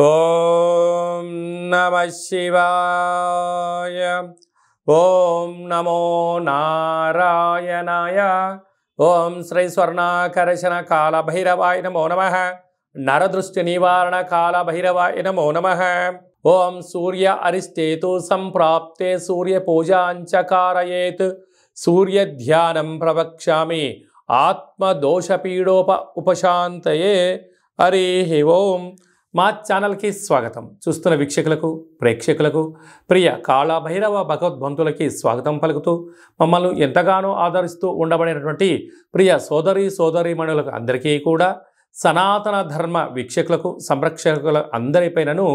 ॐ नमः शिवाय ॐ नमो नारायणाय ॐ श्रीस्वर्णाकर्षणकालभैरवाय नमो नमः नरदृष्टिनिवारणकालभैरवाय नमो नमः ॐ सूर्य सम्प्राप्ते सूर्यपूजाञ्च कारयेत् सूर्यध्यानं प्रवक्ष्यामि आत्मदोषपीडोप उपशान्तये हरिः ॐ మా ఛానల్కి స్వాగతం చూస్తున్న వీక్షకులకు ప్రేక్షకులకు ప్రియ కాళభైరవ భగవద్భంతులకి స్వాగతం పలుకుతూ మమ్మల్ని ఎంతగానో ఆదరిస్తూ ఉండబడినటువంటి ప్రియ సోదరి సోదరీమణులకు అందరికీ కూడా సనాతన ధర్మ వీక్షకులకు సంరక్షకుల అందరిపైనను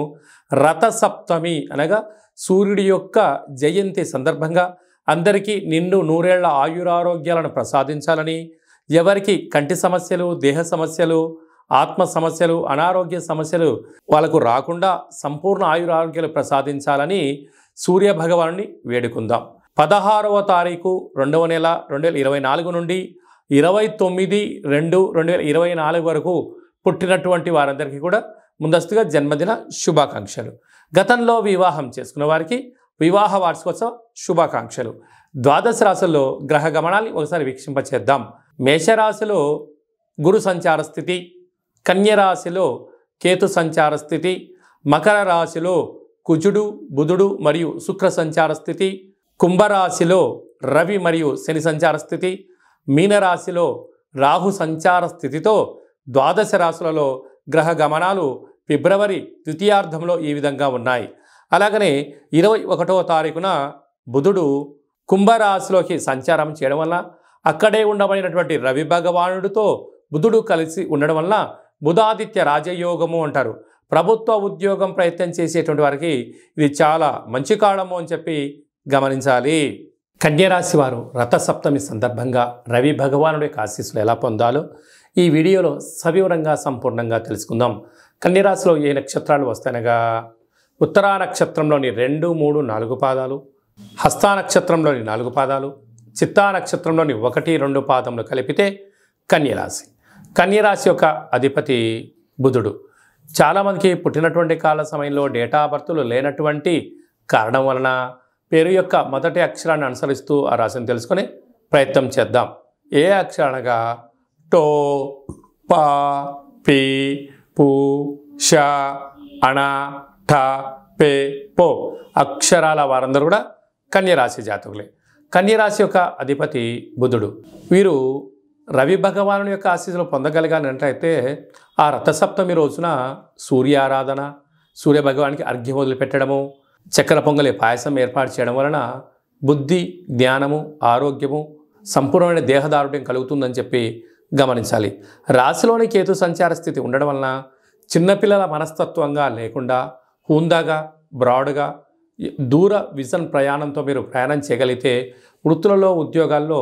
రథసప్తమి అనగా సూర్యుడి యొక్క జయంతి సందర్భంగా అందరికీ నిండు నూరేళ్ల ఆయురారోగ్యాలను ప్రసాదించాలని ఎవరికి కంటి సమస్యలు దేహ సమస్యలు ఆత్మ సమస్యలు అనారోగ్య సమస్యలు వాళ్ళకు రాకుండా సంపూర్ణ ఆయురారోగ్యాలు ప్రసాదించాలని సూర్య భగవాన్ని వేడుకుందాం పదహారవ తారీఖు రెండవ నెల రెండు వేల ఇరవై నాలుగు నుండి ఇరవై తొమ్మిది రెండు రెండు వేల ఇరవై నాలుగు వరకు పుట్టినటువంటి వారందరికీ కూడా ముందస్తుగా జన్మదిన శుభాకాంక్షలు గతంలో వివాహం చేసుకున్న వారికి వివాహ వార్షికోత్సవ శుభాకాంక్షలు ద్వాదశ రాశుల్లో గ్రహ గమనాన్ని ఒకసారి వీక్షింపచేద్దాం మేషరాశిలో గురు సంచార స్థితి కన్యరాశిలో కేతు సంచార స్థితి మకర రాశిలో కుజుడు బుధుడు మరియు శుక్ర సంచార స్థితి కుంభరాశిలో రవి మరియు శని సంచార స్థితి మీనరాశిలో రాహు సంచార స్థితితో ద్వాదశ రాశులలో గ్రహ గమనాలు ఫిబ్రవరి ద్వితీయార్థంలో ఈ విధంగా ఉన్నాయి అలాగనే ఇరవై ఒకటవ తారీఖున బుధుడు కుంభరాశిలోకి సంచారం చేయడం వల్ల అక్కడే ఉండబడినటువంటి రవి భగవానుడితో బుధుడు కలిసి ఉండడం వల్ల బుధాదిత్య రాజయోగము అంటారు ప్రభుత్వ ఉద్యోగం ప్రయత్నం చేసేటువంటి వారికి ఇది చాలా మంచి కాలము అని చెప్పి గమనించాలి కన్యరాశి వారు రథసప్తమి సందర్భంగా రవి భగవానుడి యొక్క ఆశీస్సులు ఎలా పొందాలో ఈ వీడియోలో సవివరంగా సంపూర్ణంగా తెలుసుకుందాం కన్యరాశిలో ఏ నక్షత్రాలు వస్తాయనగా ఉత్తరా నక్షత్రంలోని రెండు మూడు నాలుగు పాదాలు హస్తా నక్షత్రంలోని నాలుగు పాదాలు చిత్తా నక్షత్రంలోని ఒకటి రెండు పాదములు కలిపితే కన్యరాశి కన్యరాశి యొక్క అధిపతి బుధుడు చాలామందికి పుట్టినటువంటి కాల సమయంలో డేటా బర్తులు లేనటువంటి కారణం వలన పేరు యొక్క మొదటి అక్షరాన్ని అనుసరిస్తూ ఆ రాశిని తెలుసుకొని ప్రయత్నం చేద్దాం ఏ అక్షరానగా టో పా పి పు ష అణ ఠ పే పో అక్షరాల వారందరూ కూడా కన్యరాశి జాతకులే కన్యరాశి యొక్క అధిపతి బుధుడు వీరు రవి భగవాను యొక్క ఆశీస్సులు పొందగలిగానంటైతే ఆ రథసప్తమి రోజున సూర్యారాధన సూర్య భగవానికి అర్ఘ్యం వదిలిపెట్టడము చక్కెర పొంగలి పాయసం ఏర్పాటు చేయడం వలన బుద్ధి జ్ఞానము ఆరోగ్యము సంపూర్ణమైన దేహదారుఢ్యం కలుగుతుందని చెప్పి గమనించాలి రాశిలోని కేతు సంచార స్థితి ఉండడం వలన చిన్నపిల్లల మనస్తత్వంగా లేకుండా హుందాగా బ్రాడ్గా దూర విజన్ ప్రయాణంతో మీరు ప్రయాణం చేయగలిగితే వృత్తులలో ఉద్యోగాల్లో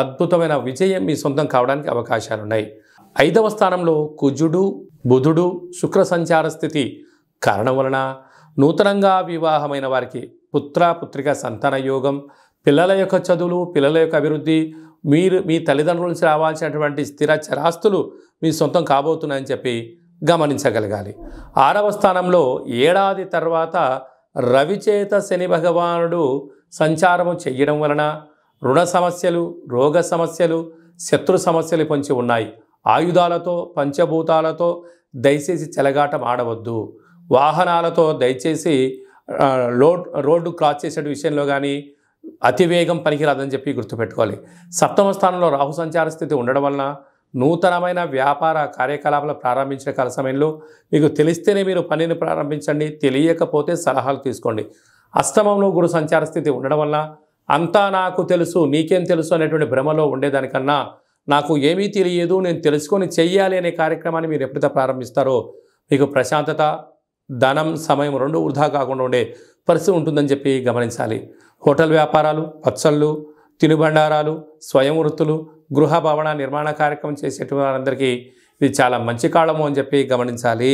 అద్భుతమైన విజయం మీ సొంతం కావడానికి అవకాశాలున్నాయి ఐదవ స్థానంలో కుజుడు బుధుడు శుక్ర సంచార స్థితి కారణం వలన నూతనంగా వివాహమైన వారికి పుత్ర పుత్రిక సంతాన యోగం పిల్లల యొక్క చదువులు పిల్లల యొక్క అభివృద్ధి మీరు మీ తల్లిదండ్రుల నుంచి రావాల్సినటువంటి స్థిర చరాస్తులు మీ సొంతం కాబోతున్నాయని చెప్పి గమనించగలగాలి ఆరవ స్థానంలో ఏడాది తర్వాత రవిచేత శని భగవానుడు సంచారము చేయడం వలన రుణ సమస్యలు రోగ సమస్యలు శత్రు సమస్యలు పొంచి ఉన్నాయి ఆయుధాలతో పంచభూతాలతో దయచేసి చెలగాటం ఆడవద్దు వాహనాలతో దయచేసి రోడ్ రోడ్డు క్రాస్ చేసే విషయంలో కానీ అతివేగం పనికిరాదని చెప్పి గుర్తుపెట్టుకోవాలి సప్తమ స్థానంలో రాహు సంచార స్థితి ఉండడం వలన నూతనమైన వ్యాపార కార్యకలాపాలు ప్రారంభించిన కాల సమయంలో మీకు తెలిస్తేనే మీరు పనిని ప్రారంభించండి తెలియకపోతే సలహాలు తీసుకోండి అష్టమంలో గురు సంచార స్థితి ఉండడం వల్ల అంతా నాకు తెలుసు నీకేం తెలుసు అనేటువంటి భ్రమలో ఉండేదానికన్నా నాకు ఏమీ తెలియదు నేను తెలుసుకొని చెయ్యాలి అనే కార్యక్రమాన్ని మీరు ఎప్పుడైతే ప్రారంభిస్తారో మీకు ప్రశాంతత ధనం సమయం రెండు వృధా కాకుండా ఉండే పరిస్థితి ఉంటుందని చెప్పి గమనించాలి హోటల్ వ్యాపారాలు పచ్చళ్ళు తినుబండారాలు స్వయం వృత్తులు గృహ భవన నిర్మాణ కార్యక్రమం చేసేటువంటి వారందరికీ ఇది చాలా మంచి కాలము అని చెప్పి గమనించాలి